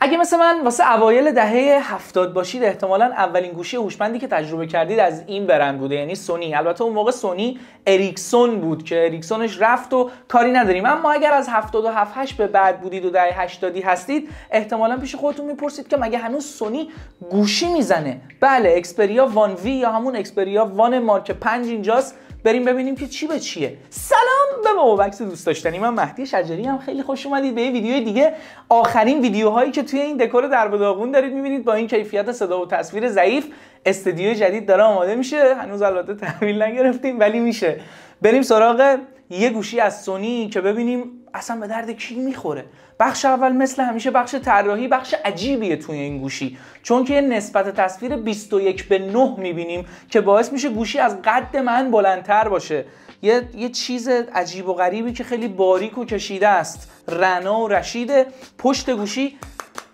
اگه مثل من واسه اوایل دهه هفتاد باشید احتمالا اولین گوشی هوشمندی که تجربه کردید از این برند بوده یعنی سونی البته اون موقع سونی اریکسون بود که اریکسونش رفت و کاری نداریم اما اگر از هفت 8 به بعد بودید و دهه 80 هستید احتمالا پیش خودتون میپرسید که مگه هنوز سونی گوشی میزنه بله اکسپریا وان وی یا همون اکسپریا وان مارک 5 اینجاست بریم ببینیم که چی به چیه سلام به بابکس دوست داشتنی من مهدی شجری هم خیلی خوش اومدید به ویدیو دیگه آخرین ویدیوهایی که توی این دکور در داغون دارید میبینید با این کیفیت صدا و تصویر ضعیف استدیو جدید داره آماده میشه هنوز البته تحویل نگرفتیم ولی میشه بریم سراغ یه گوشی از سونی که ببینیم اصلا به درد کی میخوره بخش اول مثل همیشه بخش طراحی بخش عجیبیه توی این گوشی چون که نسبت تصویر 21 به 9 میبینیم که باعث میشه گوشی از قد من بلندتر باشه یه, یه چیز عجیب و غریبی که خیلی باریک و کشیده است رنا و رشیده پشت گوشی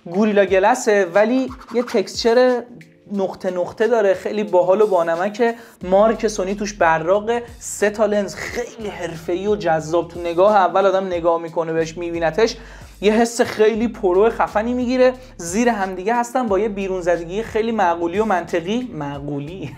گوریلا گلسه ولی یه تکسچر نقطه نقطه داره خیلی باحال و بانمکه مارک سونی توش براق سه تا لنز خیلی حرفه‌ای و جذاب تو نگاه اول آدم نگاه میکنه بهش میبینتش یه حس خیلی پرو خفنی میگیره زیر همدیگه هستن با یه بیرون زدگی خیلی معقولی و منطقی معقولی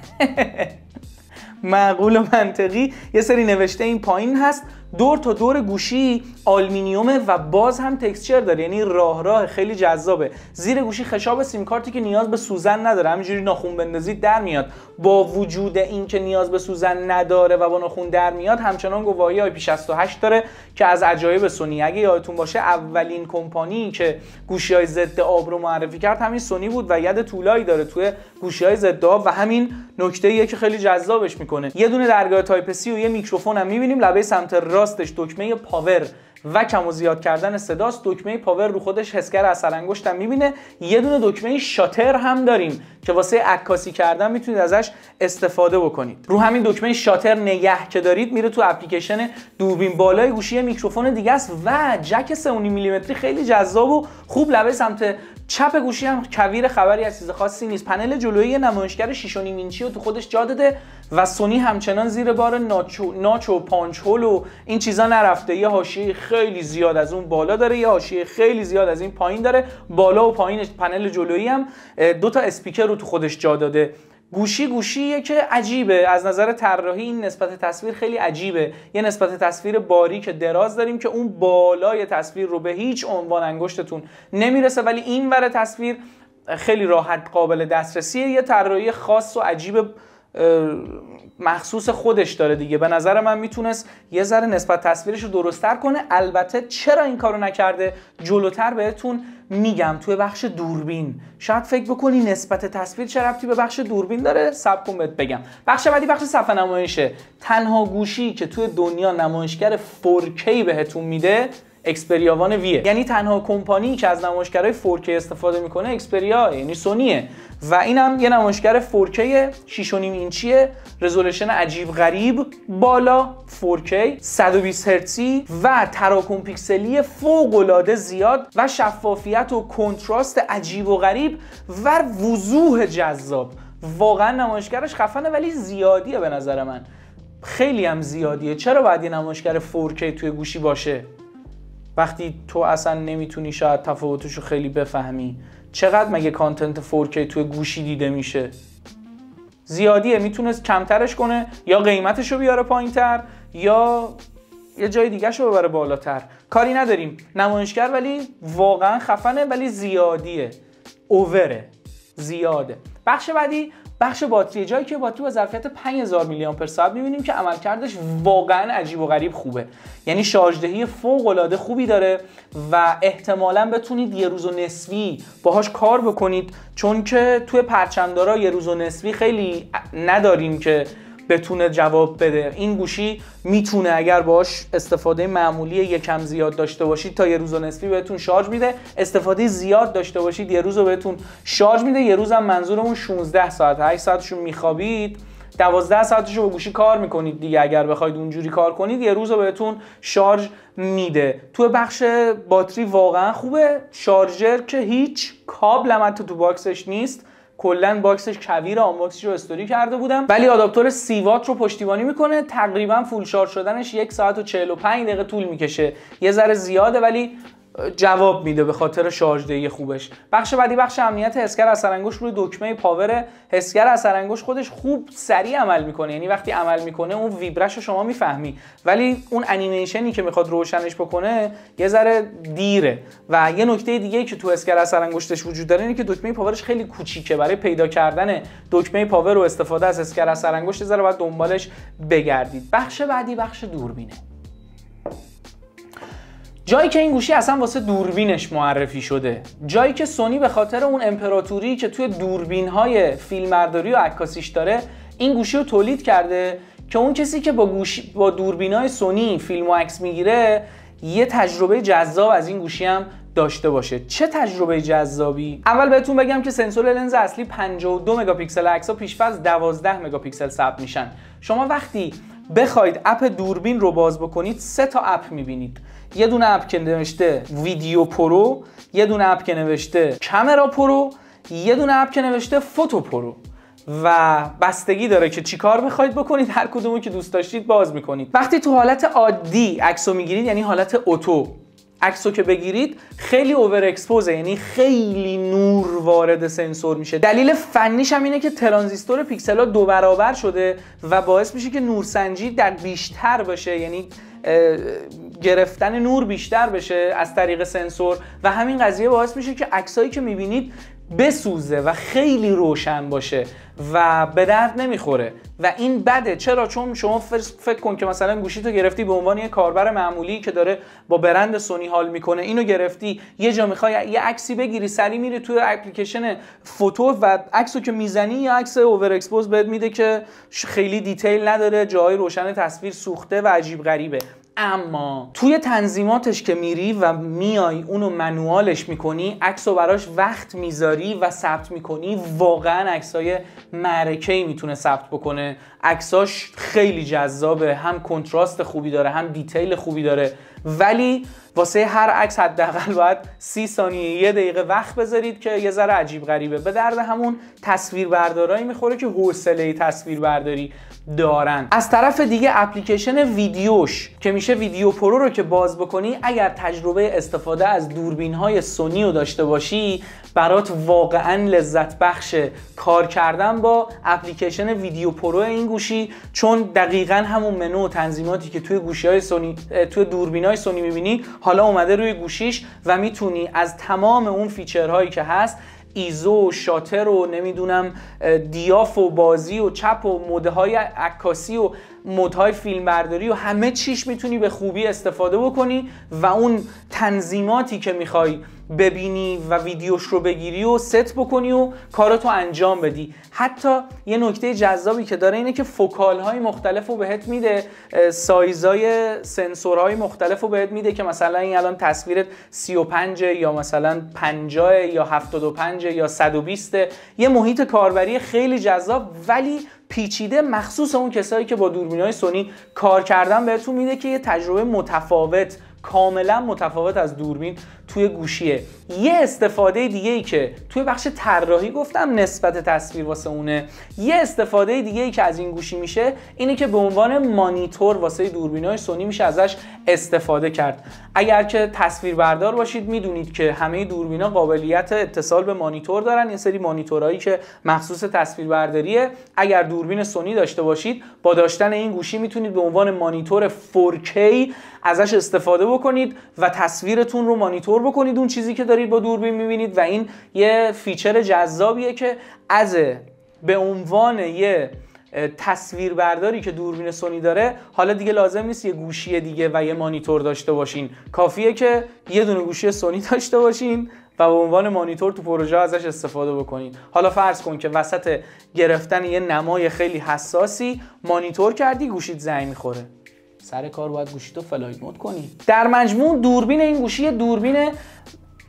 معقول و منطقی یه سری نوشته این پایین هست دور تا دور گوشی آلمینیومه و باز هم تکسچر داره یعنی راه راه خیلی جذابه زیر گوشی خشاب سیم کارتی که نیاز به سوزن نداره همینجوری ناخون بندازی در میاد با وجود اینکه نیاز به سوزن نداره و با ناخون در میاد همچنان گواهی آی 68 داره که از عجایب سونی اگه یادتون باشه اولین کمپانی که گوشی های ضد آب رو معرفی کرد همین سونی بود و ید طولایی داره توی گوشی های ضد آب و همین نکته که خیلی جذابش میکنه یه دونه درگاه تایپ سی و یه میکروفون هم میبینیم لبه سمت راستش دکمه پاور و کم و زیاد کردن صداست دکمه پاور رو خودش حسگر اصل انگشتم میبینه یه دونه دکمه شاتر هم داریم که واسه عکاسی کردن میتونید ازش استفاده بکنید رو همین دکمه شاتر نگه که دارید میره تو اپلیکیشن دوربین بالای گوشی میکروفون دیگه است و جک 3.5 میلیمتری خیلی جذاب و خوب لبه سمت چپ گوشی هم کویر خبری از چیز خاصی نیست پنل جلویی نمایشگر 6.5 اینچی و تو خودش جا داده و سونی همچنان زیر بار ناچو ناچو پانچ هول و این چیزا نرفته یه حاشیه خیلی زیاد از اون بالا داره یه حاشیه خیلی زیاد از این پایین داره بالا و پایینش پنل جلویی هم دو تا اسپیکر رو تو خودش جا داده گوشی گوشیه که عجیبه از نظر طراحی این نسبت تصویر خیلی عجیبه یه نسبت تصویر باری که دراز داریم که اون بالای تصویر رو به هیچ عنوان انگشتتون نمیرسه ولی این ور تصویر خیلی راحت قابل دسترسیه یه طراحی خاص و عجیب مخصوص خودش داره دیگه به نظر من میتونست یه ذره نسبت تصویرش رو درستتر کنه البته چرا این کارو نکرده جلوتر بهتون میگم توی بخش دوربین شاید فکر بکنی نسبت تصویر چه ربطی به بخش دوربین داره سب کن بهت بگم بخش بعدی بخش صفحه نمایشه تنها گوشی که توی دنیا نمایشگر 4 بهتون میده اکسپریا وان ویه یعنی تنها کمپانی که از نمایشگرهای 4K استفاده میکنه اکسپریا یعنی سونیه و اینم یه نمایشگر 4K 6.5 اینچیه رزولوشن عجیب غریب بالا 4K 120 هرتزی و تراکم پیکسلی فوق العاده زیاد و شفافیت و کنتراست عجیب و غریب و وضوح جذاب واقعا نمایشگرش خفنه ولی زیادیه به نظر من خیلی هم زیادیه چرا باید یه نمایشگر 4K توی گوشی باشه وقتی تو اصلا نمیتونی شاید رو خیلی بفهمی چقدر مگه کانتنت 4K توی گوشی دیده میشه زیادیه میتونست کمترش کنه یا قیمتش رو بیاره پایینتر یا یه جای دیگه رو ببره بالاتر کاری نداریم نمایشگر ولی واقعا خفنه ولی زیادیه اووره زیاده بخش بعدی بخش باتری جایی که باتری با ظرفیت 5000 میلی آمپر ساعت میبینیم که عملکردش واقعا عجیب و غریب خوبه یعنی شارژدهی فوق العاده خوبی داره و احتمالا بتونید یه روز و نصفی باهاش کار بکنید چون که توی پرچمدارا یه روز و نصفی خیلی نداریم که بتونه جواب بده این گوشی میتونه اگر باش استفاده معمولی یکم زیاد داشته باشید تا یه روز و نصفی بهتون شارژ میده استفاده زیاد داشته باشید یه روز رو بهتون شارژ میده یه روزم منظورمون 16 ساعت 8 ساعتشون میخوابید 12 ساعتش رو با گوشی کار میکنید دیگه اگر بخواید اونجوری کار کنید یه روز رو بهتون شارژ میده تو بخش باتری واقعا خوبه شارژر که هیچ کابل هم تو باکسش نیست کلا باکسش کویر آنباکسی رو استوری کرده بودم ولی آداپتور سی وات رو پشتیبانی میکنه تقریبا فول شارژ شدنش یک ساعت و 45 دقیقه طول میکشه یه ذره زیاده ولی جواب میده به خاطر شارژ خوبش بخش بعدی بخش امنیت اثر انگوش روی دکمه پاور اثر انگوش خودش خوب سریع عمل میکنه یعنی وقتی عمل میکنه اون ویبرش رو شما میفهمی ولی اون انیمیشنی که میخواد روشنش بکنه یه ذره دیره و یه نکته دیگه که تو اسکر اثر انگشتش وجود داره اینه که دکمه پاورش خیلی کوچیکه برای پیدا کردن دکمه پاور و استفاده از اسکر اثر انگشت ذره باید دنبالش بگردید بخش بعدی بخش دوربینه جایی که این گوشی اصلا واسه دوربینش معرفی شده جایی که سونی به خاطر اون امپراتوری که توی دوربین های فیلمبرداری و عکاسیش داره این گوشی رو تولید کرده که اون کسی که با گوشی با دوربین های سونی فیلم و عکس میگیره یه تجربه جذاب از این گوشی هم داشته باشه چه تجربه جذابی اول بهتون بگم که سنسور لنز اصلی 52 مگاپیکسل عکس‌ها پیش‌فرض 12 مگاپیکسل ثبت میشن شما وقتی بخواید اپ دوربین رو باز بکنید سه تا اپ میبینید یه دونه اپ که نوشته ویدیو پرو یه دونه اپ که نوشته کامرا پرو یه دونه اپ که نوشته فوتو پرو و بستگی داره که چیکار بخواید بکنید هر کدومو که دوست داشتید باز میکنید وقتی تو حالت عادی عکسو میگیرید یعنی حالت اتو عکسو که بگیرید خیلی اوور اکسپوزه یعنی خیلی نور وارد سنسور میشه دلیل فنیش هم اینه که ترانزیستور ها دو برابر شده و باعث میشه که نورسنجی در بیشتر باشه یعنی گرفتن نور بیشتر بشه از طریق سنسور و همین قضیه باعث میشه که عکسایی که میبینید بسوزه و خیلی روشن باشه و به درد نمیخوره و این بده چرا چون شما فکر کن که مثلا گوشی گرفتی به عنوان یه کاربر معمولی که داره با برند سونی حال میکنه اینو گرفتی یه جا میخوای یه عکسی بگیری سری میری توی اپلیکیشن فوتو و عکسو که میزنی یه عکس اوور اکسپوز بهت میده که خیلی دیتیل نداره جاهای روشن تصویر سوخته و عجیب غریبه اما توی تنظیماتش که میری و میای اونو منوالش میکنی عکس و براش وقت میذاری و ثبت میکنی واقعا عکسای معرکه ای میتونه ثبت بکنه عکساش خیلی جذابه هم کنتراست خوبی داره هم دیتیل خوبی داره ولی واسه هر عکس حداقل باید سی ثانیه یه دقیقه وقت بذارید که یه ذره عجیب غریبه به درد همون بردارایی میخوره که حوصله تصویربرداری دارن از طرف دیگه اپلیکیشن ویدیوش که میشه ویدیو پرو رو که باز بکنی اگر تجربه استفاده از دوربین های سونی رو داشته باشی برات واقعا لذت بخش کار کردن با اپلیکیشن ویدیو پرو این گوشی چون دقیقا همون منو و تنظیماتی که توی گوشی های سونی توی دوربین های سونی میبینی حالا اومده روی گوشیش و میتونی از تمام اون فیچرهایی که هست ایزو و شاتر و نمیدونم دیاف و بازی و چپ و مده های عکاسی و فیلم فیلمبرداری و همه چیش میتونی به خوبی استفاده بکنی و اون تنظیماتی که میخوای ببینی و ویدیوش رو بگیری و ست بکنی و کارتو انجام بدی حتی یه نکته جذابی که داره اینه که فوکال های مختلف رو بهت میده سنسور های مختلف رو بهت میده که مثلا این الان تصویرت 35 یا مثلا 50 یا 75 یا 120 یه محیط کاربری خیلی جذاب ولی پیچیده مخصوص اون کسایی که با دوربین های سونی کار کردن بهتون میده که یه تجربه متفاوت کاملا متفاوت از دوربین توی گوشیه یه استفاده دیگه ای که توی بخش طراحی گفتم نسبت تصویر واسه اونه یه استفاده دیگه ای که از این گوشی میشه اینه که به عنوان مانیتور واسه دوربینای سونی میشه ازش استفاده کرد اگر که تصویر بردار باشید میدونید که همه دوربینا قابلیت اتصال به مانیتور دارن این سری مانیتورهایی که مخصوص تصویربرداریه اگر دوربین سونی داشته باشید با داشتن این گوشی میتونید به عنوان مانیتور 4K ازش استفاده بکنید و تصویرتون رو مانیتور بکنید اون چیزی که دارید با دوربین میبینید و این یه فیچر جذابیه که از به عنوان یه تصویربرداری که دوربین سونی داره حالا دیگه لازم نیست یه گوشی دیگه و یه مانیتور داشته باشین کافیه که یه دونه گوشی سونی داشته باشین و به عنوان مانیتور تو پروژه ازش استفاده بکنید حالا فرض کن که وسط گرفتن یه نمای خیلی حساسی مانیتور کردی گوشید زنگ میخوره سر کار باید گوشی تو فلایت مود کنی در مجموع دوربین این گوشی دوربین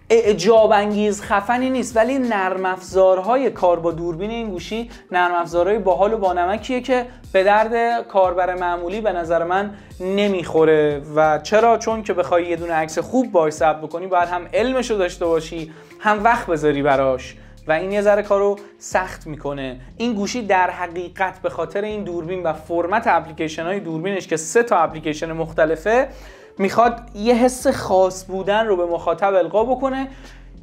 اعجاب انگیز خفنی نیست ولی نرم افزارهای کار با دوربین این گوشی نرم افزارهای باحال و بانمکیه که به درد کاربر معمولی به نظر من نمیخوره و چرا چون که بخوای یه دونه عکس خوب باش ثبت بکنی باید هم علمشو داشته باشی هم وقت بذاری براش و این یه ذره کارو سخت میکنه این گوشی در حقیقت به خاطر این دوربین و فرمت اپلیکیشن های دوربینش که سه تا اپلیکیشن مختلفه میخواد یه حس خاص بودن رو به مخاطب القا بکنه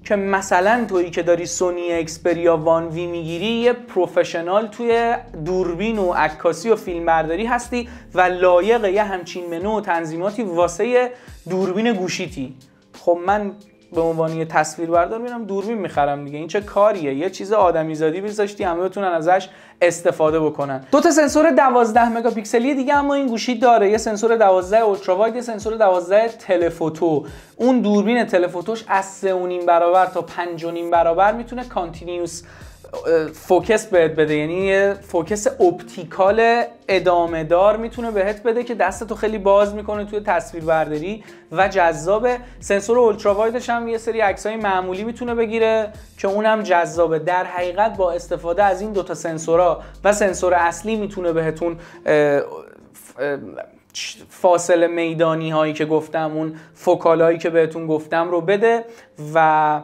که مثلا تویی که داری سونی اکسپریا وان وی میگیری یه پروفشنال توی دوربین و عکاسی و فیلمبرداری هستی و لایق یه همچین منو و تنظیماتی واسه دوربین گوشیتی خب من به عنوان یه تصویر بردار میرم دوربین میخرم دیگه این چه کاریه یه چیز آدمیزادی میذاشتی همه بتونن ازش استفاده بکنن دو تا سنسور 12 مگاپیکسلی دیگه اما این گوشی داره یه سنسور 12 اولترا واید یه سنسور 12 تلفوتو اون دوربین تلفوتوش از 3.5 برابر تا 5.5 برابر میتونه کانتینیوس فوکس بهت بده یعنی یه فوکس اپتیکال ادامه دار میتونه بهت بده که دستتو خیلی باز میکنه توی تصویر برداری و جذاب سنسور اولترا وایدش هم یه سری عکسای معمولی میتونه بگیره که اونم جذابه در حقیقت با استفاده از این دوتا سنسورا و سنسور اصلی میتونه بهتون فاصله میدانی هایی که گفتم اون فوکال هایی که بهتون گفتم رو بده و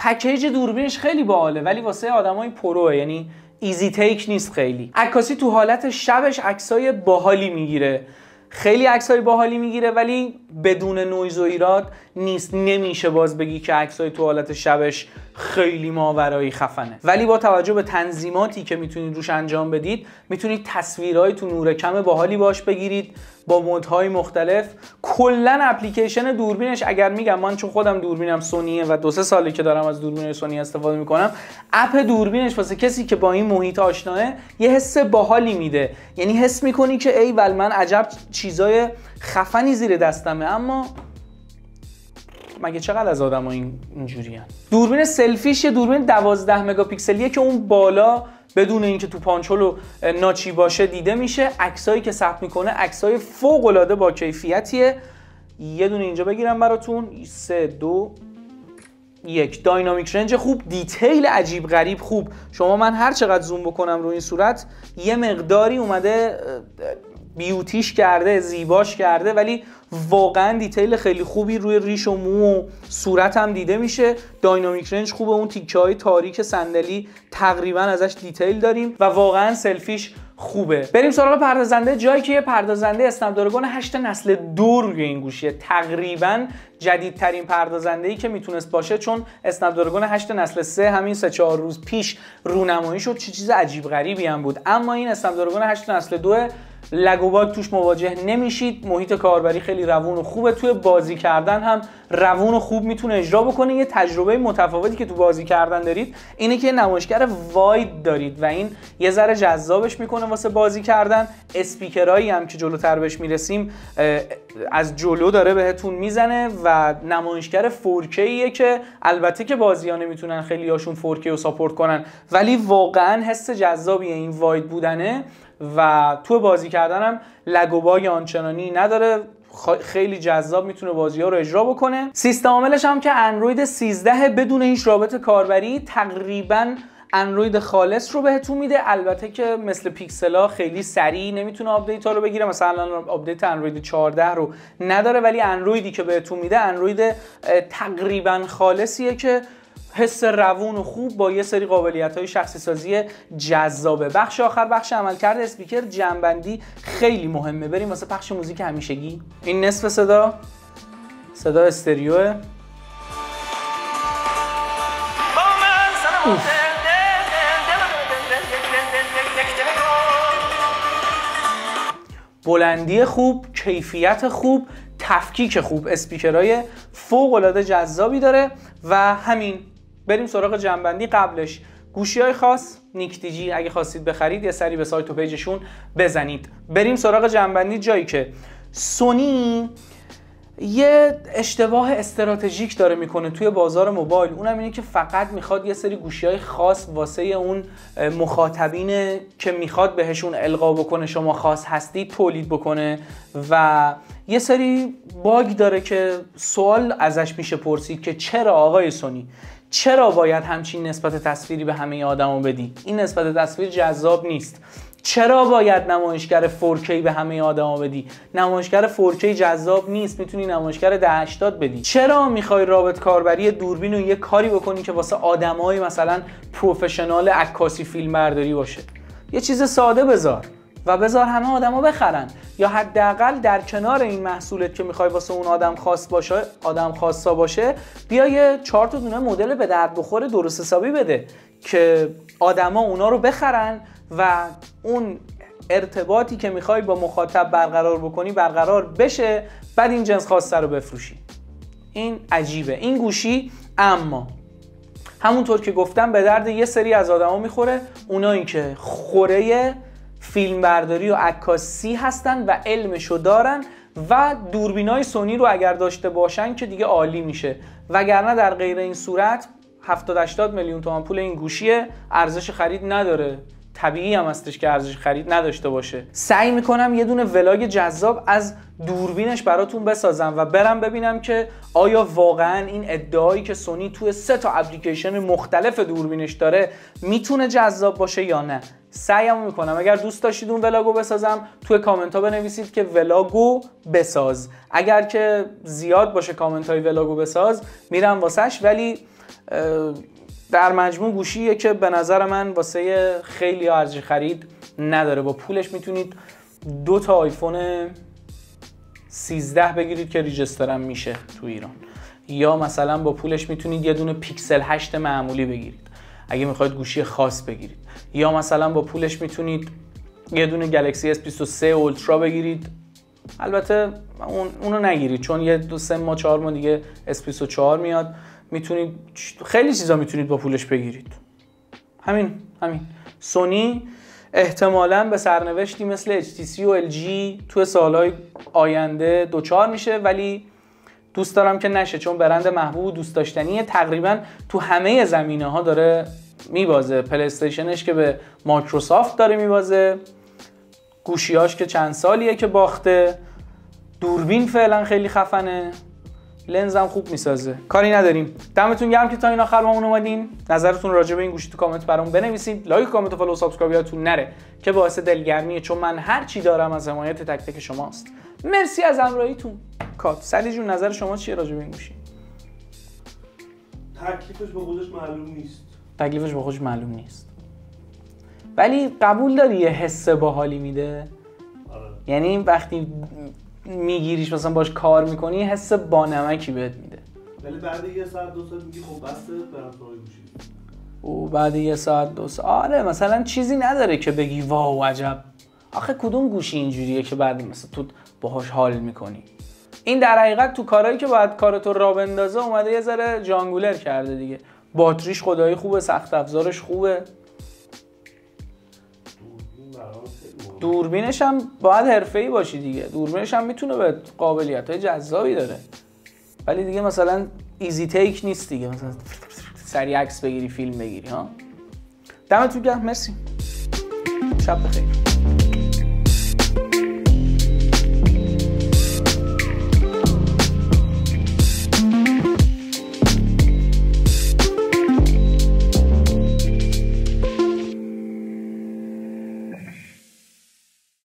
پکیج دوربینش خیلی باحاله ولی واسه آدمای پروه یعنی ایزی تیک نیست خیلی عکاسی تو حالت شبش عکسای باحالی میگیره خیلی عکسای باحالی میگیره ولی بدون نویز و ایراد نیست نمیشه باز بگی که عکسای تو حالت شبش خیلی ماورایی خفنه ولی با توجه به تنظیماتی که میتونید روش انجام بدید میتونید تصویرهای تو نور کم باحالی باش بگیرید با مودهای مختلف کلا اپلیکیشن دوربینش اگر میگم من چون خودم دوربینم سونیه و دو سه سالی که دارم از دوربین سونی استفاده میکنم اپ دوربینش واسه کسی که با این محیط آشناه یه حس باحالی میده یعنی حس میکنی که ای ول من عجب چیزای خفنی زیر دستمه اما مگه چقدر از آدم ها این دوربین سلفیش یه دوربین 12 مگاپیکسلیه که اون بالا بدون اینکه تو پانچولو ناچی باشه دیده میشه عکسایی که ثبت میکنه عکسای فوق العاده با کیفیتیه یه دونه اینجا بگیرم براتون سه دو یک داینامیک رنج خوب دیتیل عجیب غریب خوب شما من هر چقدر زوم بکنم رو این صورت یه مقداری اومده بیوتیش کرده زیباش کرده ولی واقعا دیتیل خیلی خوبی روی ریش و مو و صورت هم دیده میشه داینامیک رنج خوبه اون تیکه های تاریک صندلی تقریبا ازش دیتیل داریم و واقعا سلفیش خوبه بریم سراغ پردازنده جایی که یه پردازنده اسنپ دراگون 8 نسل دو روی این گوشیه تقریبا جدیدترین پردازنده ای که میتونست باشه چون اسنپ دراگون 8 نسل 3 همین 3 4 روز پیش رونمایی شد چه چیز عجیب غریبی هم بود اما این اسنپ دراگون 8 نسل 2 لگ و توش مواجه نمیشید محیط کاربری خیلی روون و خوبه توی بازی کردن هم روون و خوب میتونه اجرا بکنه یه تجربه متفاوتی که تو بازی کردن دارید اینه که نمایشگر واید دارید و این یه ذره جذابش میکنه واسه بازی کردن اسپیکرایی هم که جلوتر بهش میرسیم از جلو داره بهتون میزنه و نمایشگر 4 که البته که ها نمیتونن خیلی هاشون 4 ساپورت کنن ولی واقعا حس جذابیه این واید بودنه و تو بازی کردنم لگ و باگ آنچنانی نداره خیلی جذاب میتونه بازی ها رو اجرا بکنه سیستم عاملش هم که اندروید 13 بدون هیچ رابط کاربری تقریبا اندروید خالص رو بهتون میده البته که مثل ها خیلی سریع نمیتونه آپدیت ها رو بگیره مثلا آپدیت اندروید 14 رو نداره ولی اندرویدی که بهتون میده اندروید تقریبا خالصیه که حس روون و خوب با یه سری قابلیت های شخصی جذابه بخش آخر بخش عملکرد اسپیکر جنبندی خیلی مهمه بریم واسه پخش موزیک همیشگی این نصف صدا صدا استریوه بلندی خوب، کیفیت خوب، تفکیک خوب، اسپیکرهای فوق العاده جذابی داره و همین بریم سراغ جنبندی قبلش گوشی های خاص نیکتیجی اگه خواستید بخرید یه سری به سایت و پیجشون بزنید بریم سراغ جنبندی جایی که سونی یه اشتباه استراتژیک داره میکنه توی بازار موبایل اونم اینه که فقط میخواد یه سری گوشی های خاص واسه اون مخاطبینه که میخواد بهشون القا بکنه شما خاص هستید تولید بکنه و یه سری باگ داره که سوال ازش میشه پرسید که چرا آقای سونی چرا باید همچین نسبت تصویری به همه آدما بدی این نسبت تصویر جذاب نیست چرا باید نمایشگر فورکی به همه آدما بدی نمایشگر فورکی جذاب نیست میتونی نمایشگر 1080 بدی چرا میخوای رابط کاربری دوربین رو یه کاری بکنی که واسه آدمای مثلا پروفشنال عکاسی فیلم برداری باشه یه چیز ساده بذار و بذار همه آدما بخرن یا حداقل در کنار این محصولت که میخوای واسه اون آدم خاص باشه آدم خاصا باشه بیا یه چهار تا دونه مدل به درد بخوره درست حسابی بده که آدما اونا رو بخرن و اون ارتباطی که میخوای با مخاطب برقرار بکنی برقرار بشه بعد این جنس خواسته رو بفروشی این عجیبه این گوشی اما همونطور که گفتم به درد یه سری از آدما میخوره اونایی که خوره فیلمبرداری و عکاسی هستن و علمشو دارن و دوربینای سونی رو اگر داشته باشن که دیگه عالی میشه وگرنه در غیر این صورت 70 80 میلیون تومان پول این گوشی ارزش خرید نداره طبیعی هم هستش که ارزش خرید نداشته باشه سعی میکنم یه دونه ولاگ جذاب از دوربینش براتون بسازم و برم ببینم که آیا واقعا این ادعایی که سونی توی سه تا اپلیکیشن مختلف دوربینش داره میتونه جذاب باشه یا نه سعیم میکنم اگر دوست داشتید اون ولاگو بسازم توی کامنت ها بنویسید که ولاگو بساز اگر که زیاد باشه کامنت های ولاگو بساز میرم واسهش ولی در مجموع گوشیه که به نظر من واسه خیلی ارزش خرید نداره با پولش میتونید دو تا آیفون 13 بگیرید که ریجسترم میشه تو ایران یا مثلا با پولش میتونید یه دونه پیکسل 8 معمولی بگیرید اگه میخواید گوشی خاص بگیرید یا مثلا با پولش میتونید یه دونه گلکسی S23 اولترا بگیرید البته اون اونو نگیرید چون یه دو سه ما چهار ما دیگه S24 میاد میتونید خیلی چیزا میتونید با پولش بگیرید همین همین سونی احتمالا به سرنوشتی مثل HTC و LG تو سالهای آینده دوچار میشه ولی دوست دارم که نشه چون برند محبوب و دوست داشتنی تقریبا تو همه زمینه ها داره میبازه پلیستیشنش که به مایکروسافت داره میبازه گوشیاش که چند سالیه که باخته دوربین فعلا خیلی خفنه لنزم خوب میسازه کاری نداریم دمتون گرم که تا این آخر مامون اومدین نظرتون راجع به این گوشی تو کامنت برام بنویسید لایک کامنت و فالو سابسکرایب یادتون نره که باعث دلگرمیه چون من هر چی دارم از حمایت تک تک شماست مرسی از همراهیتون کات سلی جون نظر شما چیه راجع به این گوشی تکلیفش به خودش معلوم نیست تکلیفش به خودش معلوم نیست ولی قبول داری یه حس باحالی میده آره. یعنی وقتی میگیریش مثلا باش کار میکنی حس با بانمکی بهت میده ولی بعد یه ساعت دو ساعت میگی خب بسته برم گوشی او بعد یه ساعت دو ساعت آره مثلا چیزی نداره که بگی واو عجب آخه کدوم گوشی اینجوریه که بعد مثلا تو باهاش حال میکنی این در حقیقت تو کارهایی که باید کارتو را بندازه اومده یه ذره جانگولر کرده دیگه باتریش خدایی خوبه سخت افزارش خوبه دوربینش هم باید حرفه‌ای باشی دیگه دوربینش هم میتونه به قابلیت های جذابی داره ولی دیگه مثلا ایزی تیک نیست دیگه مثلا سری عکس بگیری فیلم بگیری ها دمتون گرم مرسی شب بخیر